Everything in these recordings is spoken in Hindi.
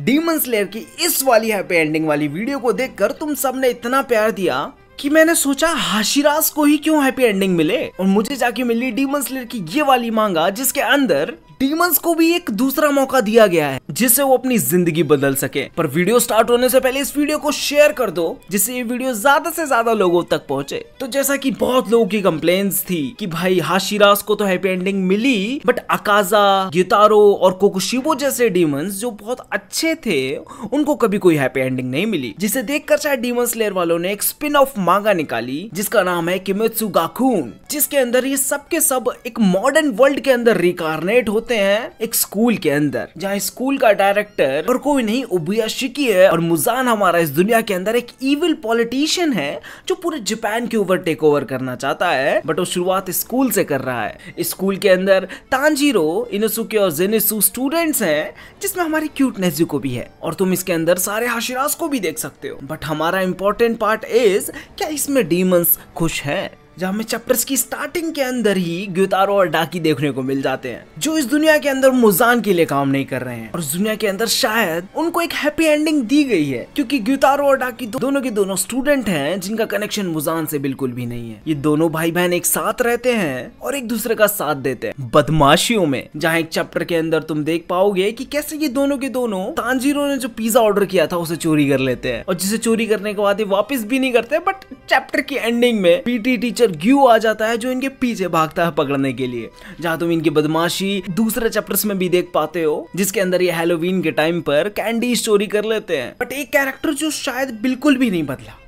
डीमन स्लेयर की इस वाली हैप्पी एंडिंग वाली वीडियो को देखकर तुम सबने इतना प्यार दिया कि मैंने सोचा हाशिराज को ही क्यों हैप्पी एंडिंग मिले और मुझे जाके मिली डीमन स्लेयर की ये वाली मांगा जिसके अंदर डीमंस को भी एक दूसरा मौका दिया गया है जिससे वो अपनी जिंदगी बदल सके पर वीडियो स्टार्ट होने से पहले इस वीडियो को शेयर कर दो जिससे ये वीडियो ज्यादा से ज्यादा लोगों तक पहुंचे तो जैसा कि बहुत लोगों की कंप्लेन थी कि भाई हाशिराज को तो हैप्पी एंडिंग मिली बट अकाजा गितारो और कोकुशिबो जैसे डीमंस जो बहुत अच्छे थे उनको कभी कोई हैप्पी एंडिंग नहीं मिली जिसे देखकर शायद डीमंस स्लेयर वालों ने एक स्पिन ऑफ मांगा निकाली जिसका नाम है किमित्सु गाकून जिसके अंदर ये सब के सब एक मॉडर्न वर्ल्ड के अंदर रिकार्नेट होते होते हैं एक स्कूल के अंदर जहाँ स्कूल का डायरेक्टर और कोई नहीं उबिया शिकी है और मुजान हमारा इस दुनिया के अंदर एक इविल पॉलिटिशियन है जो पूरे जापान के ऊपर टेक ओवर करना चाहता है बट वो शुरुआत स्कूल से कर रहा है स्कूल के अंदर तांजीरो इनोसुके और जेनेसु स्टूडेंट्स हैं जिसमें हमारी क्यूट को भी है और तुम इसके अंदर सारे हाशिराज को भी देख सकते हो बट हमारा इंपॉर्टेंट पार्ट इज क्या इसमें डीमंस खुश है जहाँ हमें चैप्टर्स की स्टार्टिंग के अंदर ही ग्यूतारो और डाकी देखने को मिल जाते हैं जो इस दुनिया के अंदर मुजान के लिए काम नहीं कर रहे हैं और इस दुनिया के अंदर शायद उनको एक हैप्पी एंडिंग दी गई है क्योंकि ग्यूतारो और डाकी दो, दोनों के दोनों स्टूडेंट हैं जिनका कनेक्शन मुजान से बिल्कुल भी नहीं है ये दोनों भाई बहन एक साथ रहते हैं और एक दूसरे का साथ देते हैं बदमाशियों में जहाँ एक चैप्टर के अंदर तुम देख पाओगे की कैसे ये दोनों के दोनों तांजीरो ने जो पिज्जा ऑर्डर किया था उसे चोरी कर लेते हैं और जिसे चोरी करने के बाद ये वापिस भी नहीं करते बट चैप्टर की एंडिंग में पीटी टीचर टीचर ग्यू आ जाता है जो इनके पीछे भागता है पकड़ने के लिए जहाँ तुम इनकी बदमाशी दूसरे चैप्टर्स में भी देख पाते हो जिसके अंदर ये हेलोवीन के टाइम पर कैंडी स्टोरी कर लेते हैं बट एक कैरेक्टर जो शायद बिल्कुल भी नहीं बदला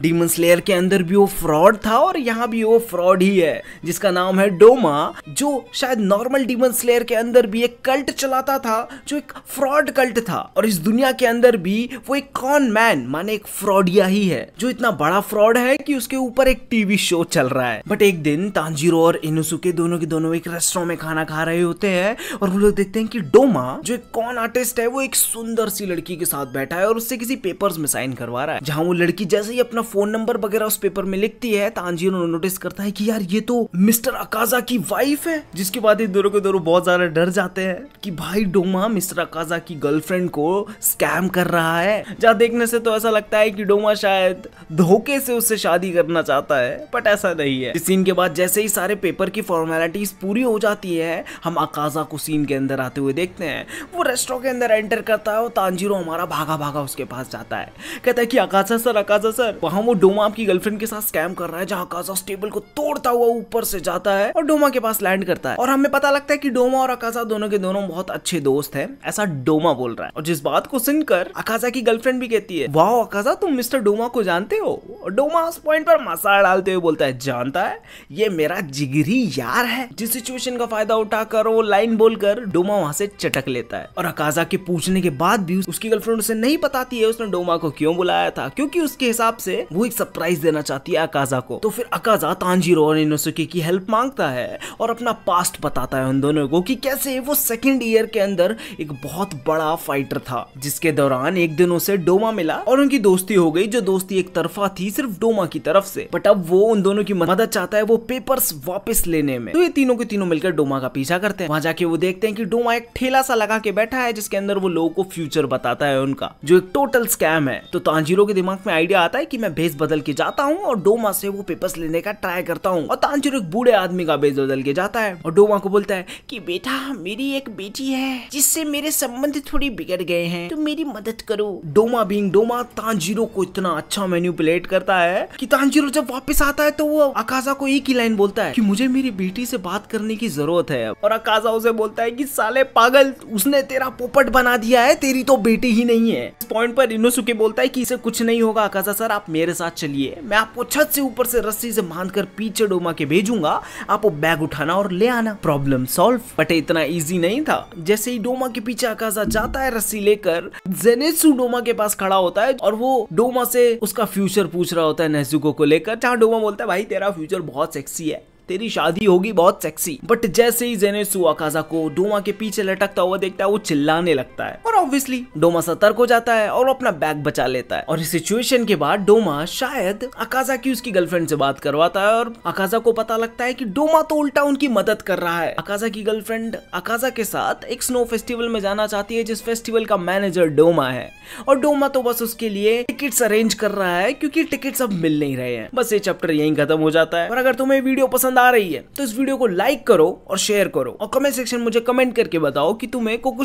डीमन स्लेयर के अंदर भी वो फ्रॉड था और यहाँ भी वो फ्रॉड ही है जिसका नाम है डोमा जो शायद नॉर्मल डीमन स्लेयर के अंदर भी एक कल्ट चलाता था जो एक फ्रॉड कल्ट था और इस दुनिया के अंदर भी वो एक कॉन मैन माने एक फ्रॉडिया ही है जो इतना बड़ा फ्रॉड है कि उसके ऊपर एक टीवी शो चल रहा है बट एक दिन तांजीरो और इनुसुके दोनों के दोनों एक रेस्टोरेंट में खाना खा रहे होते हैं और वो लोग देखते हैं कि डोमा जो एक कॉन आर्टिस्ट है वो एक सुंदर सी लड़की के साथ बैठा है और उससे किसी पेपर्स में साइन करवा रहा है जहां वो लड़की जैसे ही अपने अपना फोन नंबर वगैरह उस पेपर में लिखती है तांजिरो नोटिस करता है कि यार ये तो मिस्टर अकाजा की वाइफ है जिसके बाद ये दोनों के दोनों बहुत ज्यादा डर जाते हैं कि भाई डोमा मिस्टर अकाजा की गर्लफ्रेंड को स्कैम कर रहा है जहाँ देखने से तो ऐसा लगता है कि डोमा शायद धोखे से उससे शादी करना चाहता है बट ऐसा नहीं है इस सीन के बाद जैसे ही सारे पेपर की फॉर्मेलिटीज पूरी हो जाती है हम अकाजा को सीन के अंदर आते हुए देखते हैं वो रेस्टोरेंट के अंदर एंटर करता है और तांजीरो हमारा भागा भागा उसके पास जाता है कहता है कि अकाजा सर अकाजा सर हाँ वो डोमा आपकी गर्लफ्रेंड के साथ स्कैम कर रहा है जहाँ अकाजा स्टेबल को तोड़ता हुआ ऊपर से जाता है और डोमा के पास लैंड करता है और हमें पता लगता है की डोमा और अकाजा दोनों के दोनों बहुत अच्छे दोस्त है ऐसा डोमा बोल रहा है और जिस बात को सुनकर अकाजा की गर्लफ्रेंड भी कहती है वाह अकाजा तुम मिस्टर डोमा को जानते हो और डोमा उस पॉइंट पर मसाला डालते हुए बोलता है जानता है ये मेरा जिगरी यार है जिस सिचुएशन का फायदा उठाकर वो लाइन बोलकर डोमा वहां से चटक लेता है और अकाजा के पूछने के बाद भी उसकी गर्लफ्रेंड उसे नहीं बताती है उसने डोमा को क्यों बुलाया था क्योंकि उसके हिसाब से से वो एक सरप्राइज देना चाहती है अकाजा को तो फिर अकाजा तांजीरो और इनोसुके की हेल्प मांगता है और अपना पास्ट बताता है उन दोनों को कि कैसे वो सेकंड ईयर के अंदर एक बहुत बड़ा फाइटर था जिसके दौरान एक दिन उसे डोमा मिला और उनकी दोस्ती हो गई जो दोस्ती एक तरफा थी सिर्फ डोमा की तरफ से बट अब वो उन दोनों की मदद चाहता है वो पेपर्स वापस लेने में तो ये तीनों के तीनों मिलकर डोमा का पीछा करते हैं वहां जाके वो देखते हैं कि डोमा एक ठेला सा लगा के बैठा है जिसके अंदर वो लोगों को फ्यूचर बताता है उनका जो एक टोटल स्कैम है तो तांजीरो के दिमाग में आइडिया आता है की मैं भेस बदल के जाता हूँ और डोमा से वो पेपर्स लेने का ट्राई करता हूँ और तांचुर एक बूढ़े आदमी का भेस बदल के जाता है और डोमा को बोलता है की बेटा मेरी एक बेटी है जिससे मेरे संबंध थोड़ी बिगड़ गए हैं तो मेरी मदद करो डोमा बिंग डोमा तांजीरो को इतना अच्छा मैन्यूपुलेट करता है कि तांजीरो जब वापस आता है तो वो अकाजा को एक ही लाइन बोलता है कि मुझे मेरी बेटी से बात करने की जरूरत है और अकाजा उसे बोलता है कि साले पागल उसने तेरा पोपट बना दिया है तेरी तो बेटी ही नहीं है इस पॉइंट पर इनोसुके बोलता है कि इसे कुछ नहीं होगा अकाजा सर आप मेरे साथ चलिए मैं आपको छत से ऊपर से रस्सी से बांध कर पीछे डोमा के भेजूंगा आप वो बैग उठाना और ले आना प्रॉब्लम सॉल्व बट इतना इजी नहीं था जैसे ही डोमा के पीछे आकाशा जाता है रस्सी लेकर जेनेसु डोमा के पास खड़ा होता है और वो डोमा से उसका फ्यूचर पूछ रहा होता है नेजुको को लेकर जहाँ डोमा बोलता है भाई तेरा फ्यूचर बहुत सेक्सी है तेरी शादी होगी बहुत सेक्सी बट जैसे ही जेने सुजा को डोमा के पीछे लटकता हुआ देखता है वो चिल्लाने लगता है और ऑब्वियसली डोमा सतर्क हो जाता है और अपना बैग बचा लेता है और इस सिचुएशन के बाद डोमा शायद अकाजा की उसकी गर्लफ्रेंड से बात करवाता है और अकाजा को पता लगता है की डोमा तो उल्टा उनकी मदद कर रहा है अकाजा की गर्लफ्रेंड अकाजा के साथ एक स्नो फेस्टिवल में जाना चाहती है जिस फेस्टिवल का मैनेजर डोमा है और डोमा तो बस उसके लिए टिकट्स अरेंज कर रहा है क्योंकि टिकट्स अब मिल नहीं रहे हैं बस ये चैप्टर यही खत्म हो जाता है और अगर तुम्हें वीडियो पसंद पसंद आ रही है तो इस वीडियो को लाइक करो और शेयर करो और कमेंट सेक्शन मुझे कमेंट करके बताओ कि तुम्हें कोको